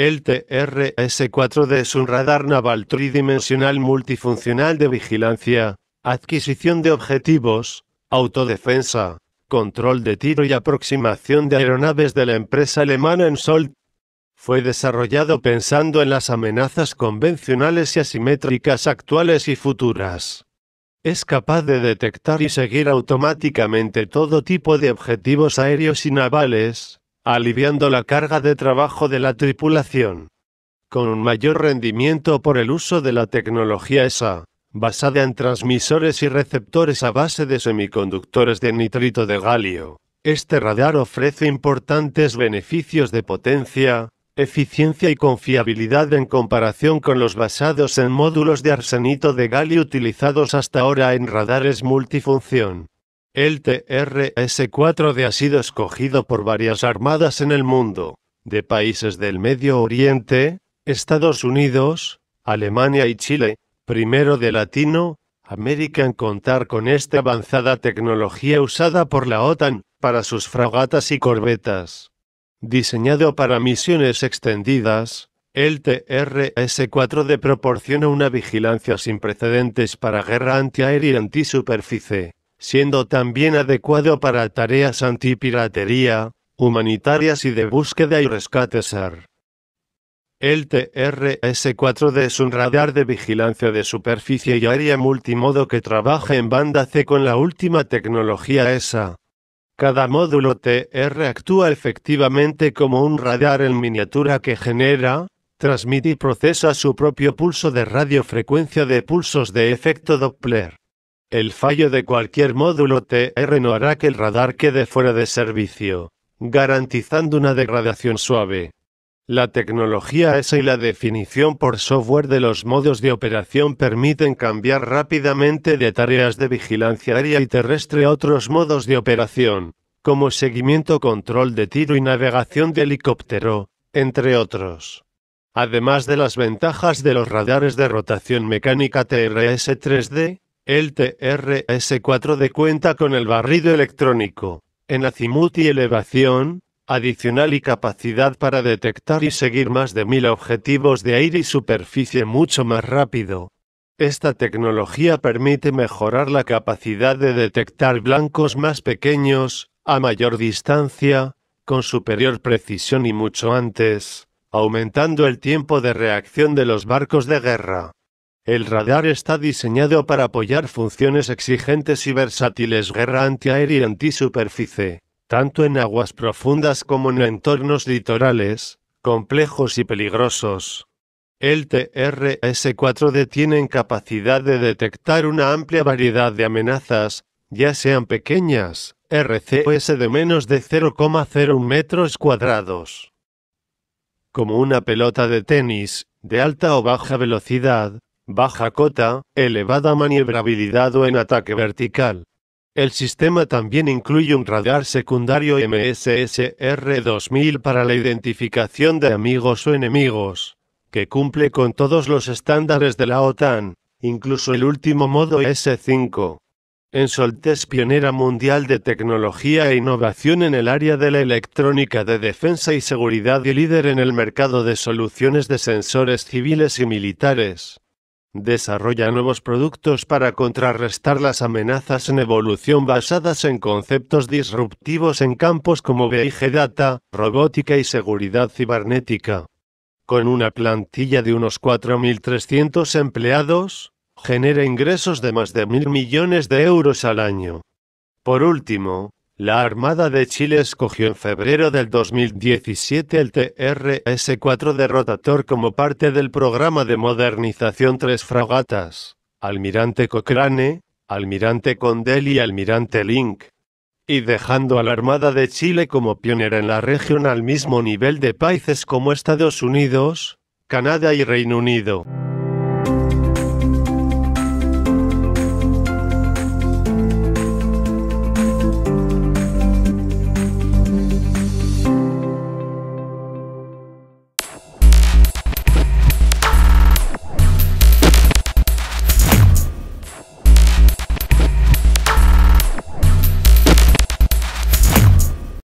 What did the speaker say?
El TRS-4 d es un radar naval tridimensional multifuncional de vigilancia, adquisición de objetivos, autodefensa, control de tiro y aproximación de aeronaves de la empresa alemana Ensold. Fue desarrollado pensando en las amenazas convencionales y asimétricas actuales y futuras. Es capaz de detectar y seguir automáticamente todo tipo de objetivos aéreos y navales, aliviando la carga de trabajo de la tripulación. Con un mayor rendimiento por el uso de la tecnología ESA, basada en transmisores y receptores a base de semiconductores de nitrito de galio, este radar ofrece importantes beneficios de potencia, eficiencia y confiabilidad en comparación con los basados en módulos de arsenito de galio utilizados hasta ahora en radares multifunción. El TRS-4 d ha sido escogido por varias armadas en el mundo, de países del Medio Oriente, Estados Unidos, Alemania y Chile, primero de Latino, en contar con esta avanzada tecnología usada por la OTAN, para sus fragatas y corbetas. Diseñado para misiones extendidas, el TRS-4 d proporciona una vigilancia sin precedentes para guerra antiaérea y antisuperficie siendo también adecuado para tareas antipiratería, humanitarias y de búsqueda y rescate SAR. El TRS-4D es un radar de vigilancia de superficie y área multimodo que trabaja en banda C con la última tecnología ESA. Cada módulo TR actúa efectivamente como un radar en miniatura que genera, transmite y procesa su propio pulso de radiofrecuencia de pulsos de efecto Doppler. El fallo de cualquier módulo TR no hará que el radar quede fuera de servicio, garantizando una degradación suave. La tecnología S y la definición por software de los modos de operación permiten cambiar rápidamente de tareas de vigilancia aérea y terrestre a otros modos de operación, como seguimiento, control de tiro y navegación de helicóptero, entre otros. Además de las ventajas de los radares de rotación mecánica TRS-3D, el TRS-4D cuenta con el barrido electrónico, en azimut y elevación, adicional y capacidad para detectar y seguir más de mil objetivos de aire y superficie mucho más rápido. Esta tecnología permite mejorar la capacidad de detectar blancos más pequeños, a mayor distancia, con superior precisión y mucho antes, aumentando el tiempo de reacción de los barcos de guerra. El radar está diseñado para apoyar funciones exigentes y versátiles guerra antiaérea y antisuperficie, tanto en aguas profundas como en entornos litorales, complejos y peligrosos. El TRS-4D tiene capacidad de detectar una amplia variedad de amenazas, ya sean pequeñas, RCS de menos de 0,01 metros cuadrados, como una pelota de tenis, de alta o baja velocidad, baja cota, elevada maniobrabilidad o en ataque vertical. El sistema también incluye un radar secundario MSSR-2000 para la identificación de amigos o enemigos, que cumple con todos los estándares de la OTAN, incluso el último modo S5. Ensolt es pionera mundial de tecnología e innovación en el área de la electrónica de defensa y seguridad y líder en el mercado de soluciones de sensores civiles y militares. Desarrolla nuevos productos para contrarrestar las amenazas en evolución basadas en conceptos disruptivos en campos como BIG Data, robótica y seguridad cibernética. Con una plantilla de unos 4.300 empleados, genera ingresos de más de 1.000 millones de euros al año. Por último, la Armada de Chile escogió en febrero del 2017 el TRS-4 de como parte del programa de modernización tres fragatas, Almirante Cochrane, Almirante Condell y Almirante Link, y dejando a la Armada de Chile como pionera en la región al mismo nivel de países como Estados Unidos, Canadá y Reino Unido.